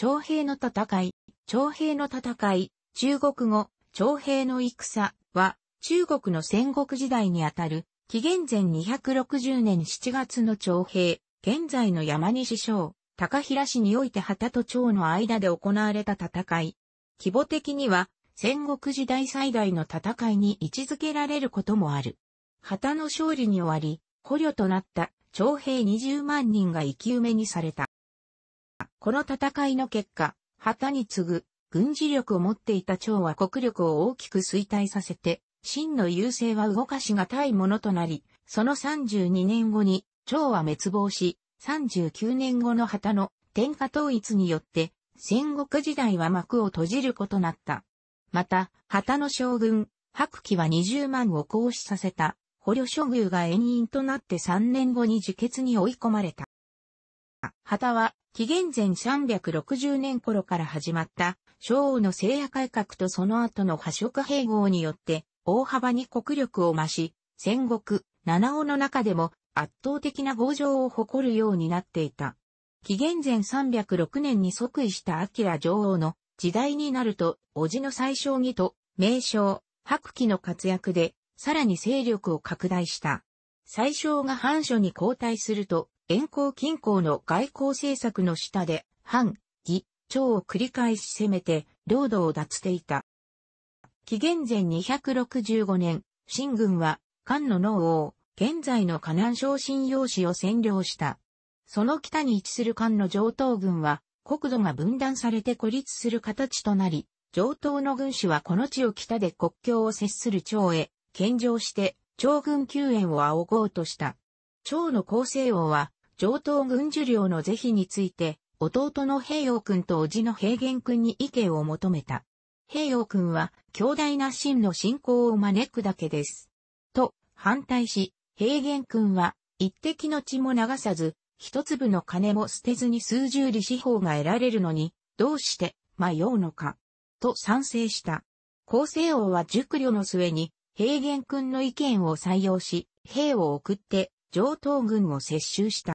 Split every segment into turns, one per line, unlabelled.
徴兵の戦い、徴兵の戦い、中国語、徴兵の戦は、中国の戦国時代にあたる、紀元前260年7月の徴兵、現在の山西省、高平市において旗と町の間で行われた戦い。規模的には、戦国時代最大の戦いに位置づけられることもある。旗の勝利に終わり、捕虜となった徴兵20万人が生き埋めにされた。この戦いの結果、旗に次ぐ軍事力を持っていた長は国力を大きく衰退させて、真の優勢は動かしがたいものとなり、その32年後に長は滅亡し、39年後の旗の天下統一によって、戦国時代は幕を閉じることなった。また、旗の将軍、白旗は20万を行使させた、捕虜処遇が延因となって3年後に自決に追い込まれた。旗は、紀元前360年頃から始まった、昭王の聖夜改革とその後の破色併合によって、大幅に国力を増し、戦国、七尾の中でも圧倒的な豪情を誇るようになっていた。紀元前306年に即位した明女王の時代になると、叔父の最小義と名称、白旗の活躍で、さらに勢力を拡大した。最小が藩書に交代すると、遠行近郊の外交政策の下で、反、義、朝を繰り返し攻めて、領土を脱していた。紀元前265年、新軍は、漢の農王、現在の河南省信用市を占領した。その北に位置する漢の上等軍は、国土が分断されて孤立する形となり、上等の軍師はこの地を北で国境を接する朝へ、献上して、朝軍救援を仰ごうとした。長の厚生王は、上等軍需量の是非について、弟の平洋君と叔父の平原君に意見を求めた。平洋君は、強大な真の信仰を招くだけです。と、反対し、平原君は、一滴の血も流さず、一粒の金も捨てずに数十里四方が得られるのに、どうして迷うのか、と賛成した。厚生王は熟慮の末に、平原君の意見を採用し、兵を送って、上等軍を接収した。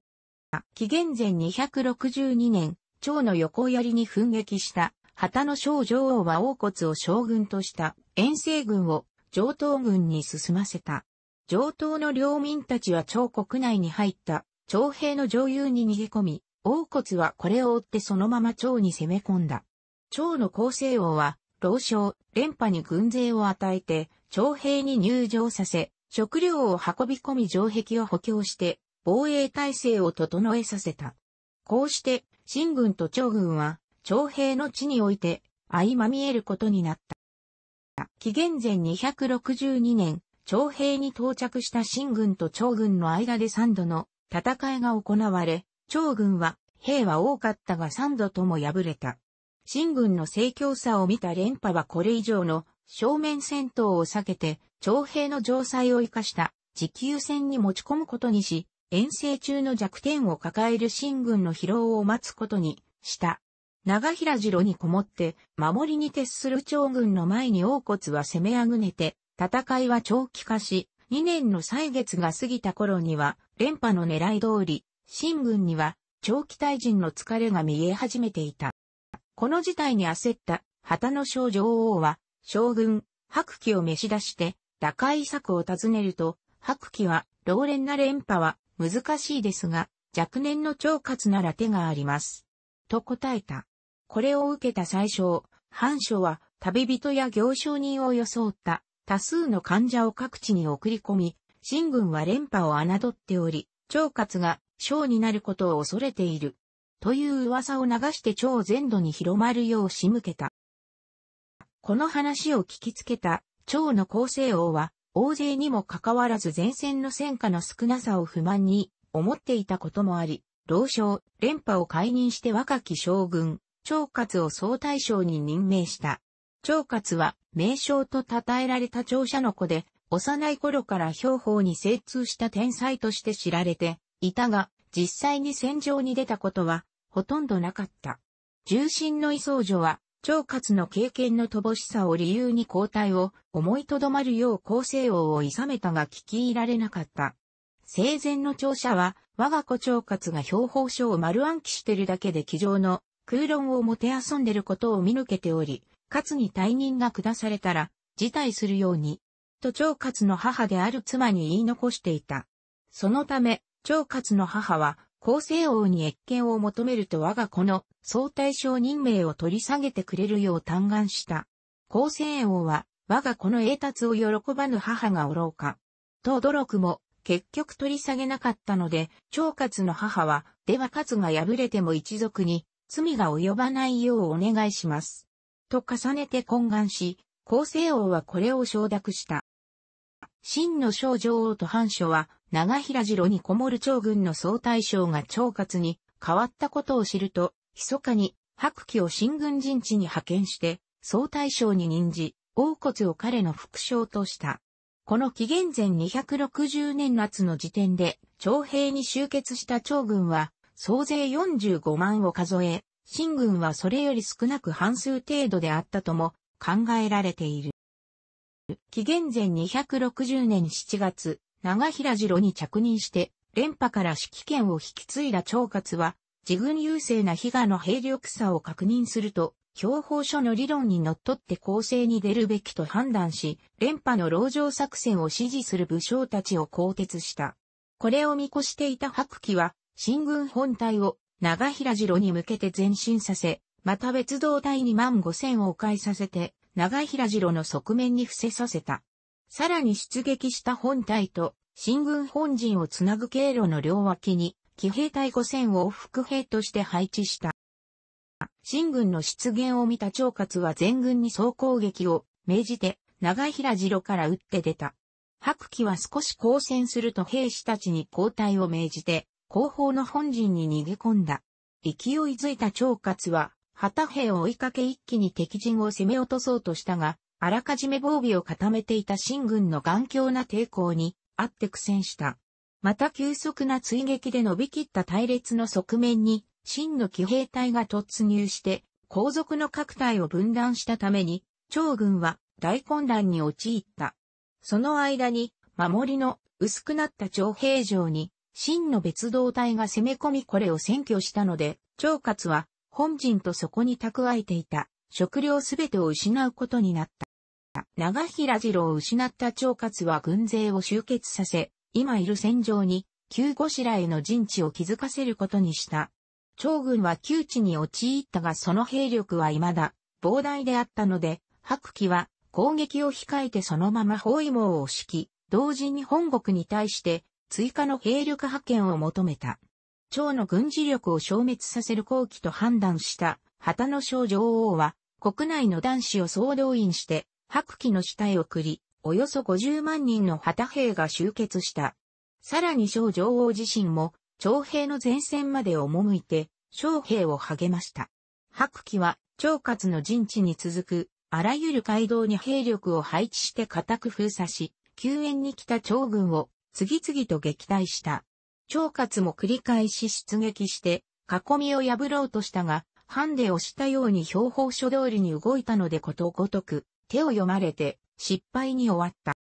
紀元前262年、蝶の横槍に奮撃した旗の小女王は王骨を将軍とした遠征軍を上等軍に進ませた。上等の領民たちは蝶国内に入った徴兵の上優に逃げ込み、王骨はこれを追ってそのまま蝶に攻め込んだ。蝶の厚生王は、老将、連覇に軍勢を与えて、徴兵に入場させ、食料を運び込み城壁を補強して、防衛体制を整えさせた。こうして、新軍と長軍は、徴兵の地において、相まみえることになった。紀元前262年、徴兵に到着した新軍と長軍の間で三度の戦いが行われ、長軍は兵は多かったが三度とも敗れた。新軍の盛況さを見た連覇はこれ以上の正面戦闘を避けて、徴兵の城塞を生かした持久戦に持ち込むことにし、遠征中の弱点を抱える新軍の疲労を待つことにした。長平城にこもって、守りに徹する長軍の前に王骨は攻めあぐねて、戦いは長期化し、2年の歳月が過ぎた頃には、連覇の狙い通り、新軍には、長期退陣の疲れが見え始めていた。この事態に焦った、旗の少女王は、将軍、白旗を召し出して、打開策を尋ねると、白旗は、老練な連覇は、難しいですが、若年の腸活なら手があります。と答えた。これを受けた最初、藩書は旅人や行商人を装った多数の患者を各地に送り込み、新軍は連覇を侮っており、腸活が章になることを恐れている。という噂を流して腸全土に広まるよう仕向けた。この話を聞きつけた、蝶の構成王は、大勢にもかかわらず前線の戦果の少なさを不満に思っていたこともあり、老将、連覇を解任して若き将軍、長勝を総大将に任命した。長勝は名将と称えられた長者の子で、幼い頃から兵法に精通した天才として知られていたが、実際に戦場に出たことはほとんどなかった。重心の位相女は腸活の経験の乏しさを理由に交代を思いとどまるよう構成王を諌めたが聞き入られなかった。生前の聴者は我が子腸活が標本書を丸暗記してるだけで机上の空論をもて遊んでることを見抜けており、かつに退任が下されたら辞退するように、と腸活の母である妻に言い残していた。そのため、腸活の母は厚生王に越権を求めると我が子の総大将任命を取り下げてくれるよう嘆願した。厚生王は我が子の栄達を喜ばぬ母がおろうか。と驚くも結局取り下げなかったので、長活の母は、では勝が敗れても一族に罪が及ばないようお願いします。と重ねて懇願し、厚生王はこれを承諾した。真の少女王と藩書は、長平次郎にこもる長軍の総大将が長活に変わったことを知ると、密かに白旗を新軍陣地に派遣して、総大将に任じ、王骨を彼の副将とした。この紀元前260年夏の時点で、徴兵に集結した長軍は、総勢45万を数え、新軍はそれより少なく半数程度であったとも考えられている。紀元前260年7月、長平次郎に着任して、連覇から指揮権を引き継いだ長活は、自軍優勢な比嘉の兵力差を確認すると、標報書の理論にのっとって攻勢に出るべきと判断し、連覇の籠城作戦を支持する武将たちを更迭した。これを見越していた白旗は、新軍本体を長平次郎に向けて前進させ、また別動隊に万五千を迂回させて、長平次郎の側面に伏せさせた。さらに出撃した本隊と新軍本陣をつなぐ経路の両脇に、騎兵隊5000を副兵として配置した。新軍の出現を見た長勝は全軍に総攻撃を命じて、長平次郎から撃って出た。白騎は少し交戦すると兵士たちに交代を命じて、後方の本陣に逃げ込んだ。勢いづいた長勝は、旗兵を追いかけ一気に敵陣を攻め落とそうとしたが、あらかじめ防備を固めていた新軍の頑強な抵抗にあって苦戦した。また急速な追撃で伸びきった隊列の側面に、真の騎兵隊が突入して、後続の各隊を分断したために、長軍は大混乱に陥った。その間に、守りの薄くなった長兵城に、真の別動隊が攻め込みこれを占拠したので、長勝は、本陣とそこに蓄えていた、食料すべてを失うことになっ長平次郎を失った長勝は軍勢を集結させ、今いる戦場に、旧後白への陣地を築かせることにした。長軍は窮地に陥ったがその兵力は未だ、膨大であったので、白騎は攻撃を控えてそのまま包囲網を敷き、同時に本国に対して追加の兵力派遣を求めた。長の軍事力を消滅させる後期と判断した、旗の少女王は、国内の男子を総動員して、白旗の下へ送り、およそ50万人の旗兵が集結した。さらに小女王自身も、徴兵の前線まで赴いて、将兵を励ました。白旗は、長活の陣地に続く、あらゆる街道に兵力を配置して固く封鎖し、救援に来た長軍を次々と撃退した。長活も繰り返し出撃して、囲みを破ろうとしたが、ハンデをしたように標法書通りに動いたのでことごとく、手を読まれて失敗に終わった。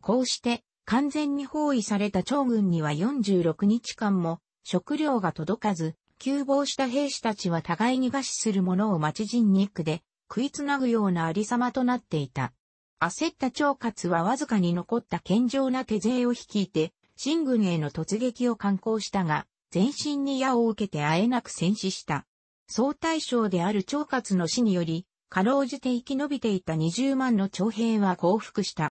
こうして完全に包囲された長軍には46日間も食料が届かず、急防した兵士たちは互いに餓死する者を町人肉で食いつなぐようなありさまとなっていた。焦った長活はわずかに残った健常な手勢を率いて、新軍への突撃を敢行したが、全身に矢を受けてあえなく戦死した。総大将である長活の死により、かろうじて生き延びていた20万の徴兵は降伏した。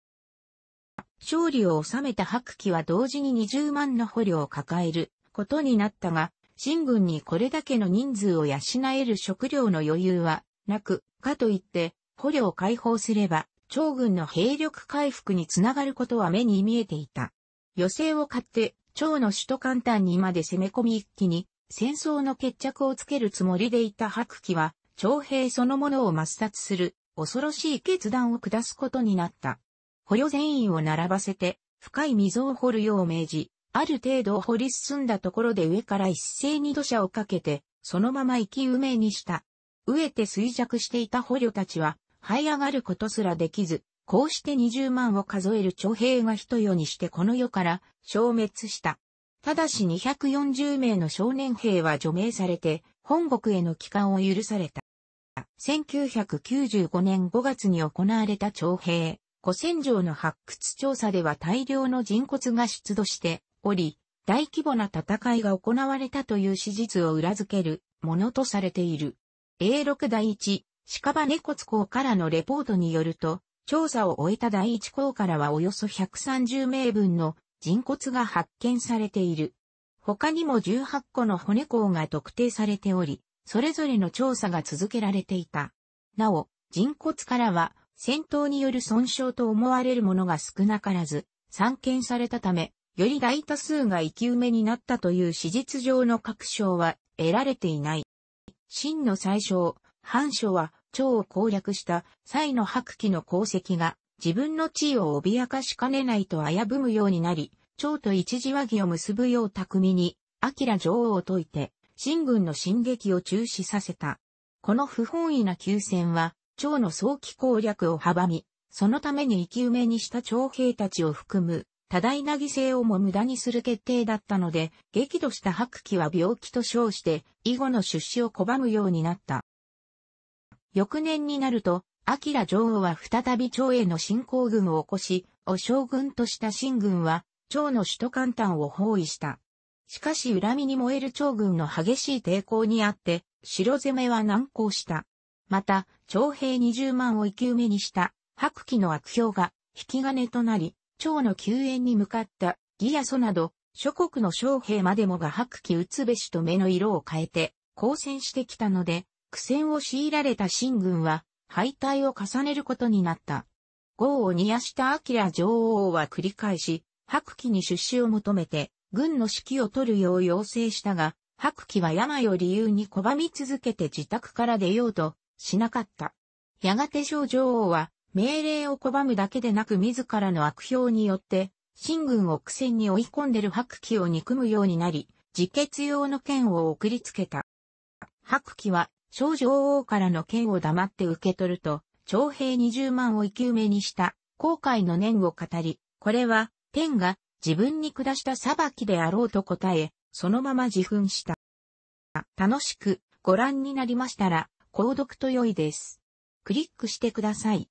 勝利を収めた白旗は同時に20万の捕虜を抱えることになったが、新軍にこれだけの人数を養える食料の余裕はなく、かといって捕虜を解放すれば、長軍の兵力回復につながることは目に見えていた。余勢を買って、長の首都簡単にまで攻め込み一気に、戦争の決着をつけるつもりでいた白旗は、徴兵そのものを抹殺する恐ろしい決断を下すことになった。捕虜全員を並ばせて深い溝を掘るよう命じ、ある程度掘り進んだところで上から一斉に土砂をかけて、そのまま生き埋めにした。飢えて衰弱していた捕虜たちは、這い上がることすらできず、こうして20万を数える徴兵が一世にしてこの世から消滅した。ただし240名の少年兵は除名されて、本国への帰還を許された。1995年5月に行われた徴兵、古戦場の発掘調査では大量の人骨が出土しており、大規模な戦いが行われたという史実を裏付けるものとされている。A6 第1、屍骨港からのレポートによると、調査を終えた第1港からはおよそ130名分の人骨が発見されている。他にも18個の骨港が特定されており、それぞれの調査が続けられていた。なお、人骨からは、戦闘による損傷と思われるものが少なからず、散見されたため、より大多数が生き埋めになったという史実上の確証は得られていない。真の最小、藩書は、蝶を攻略した際の白旗の功績が、自分の地位を脅かしかねないと危ぶむようになり、蝶と一時和議を結ぶよう巧みに、明女王を説いて、秦軍の進撃を中止させた。この不本意な休戦は、趙の早期攻略を阻み、そのために生き埋めにした徴兵たちを含む、多大な犠牲をも無駄にする決定だったので、激怒した白騎は病気と称して、以後の出資を拒むようになった。翌年になると、明女王は再び趙への進行軍を起こし、お将軍とした秦軍は、趙の首都簡単を包囲した。しかし恨みに燃える長軍の激しい抵抗にあって、城攻めは難航した。また、長兵20万を生き埋めにした白旗の悪評が引き金となり、長の救援に向かったギアソなど、諸国の将兵までもが白旗打つべしと目の色を変えて、交戦してきたので、苦戦を強いられた新軍は、敗退を重ねることになった。豪を煮やした明女王は繰り返し、白旗に出資を求めて、軍の指揮を取るよう要請したが、白旗は病を理由に拒み続けて自宅から出ようとしなかった。やがて少女王は命令を拒むだけでなく自らの悪評によって、新軍を苦戦に追い込んでる白旗を憎むようになり、自決用の剣を送りつけた。白旗は少女王からの剣を黙って受け取ると、徴兵20万を生き埋めにした、後悔の念を語り、これは、天が自分に下した裁きであろうと答え、そのまま自噴した。楽しくご覧になりましたら、購読と良いです。クリックしてください。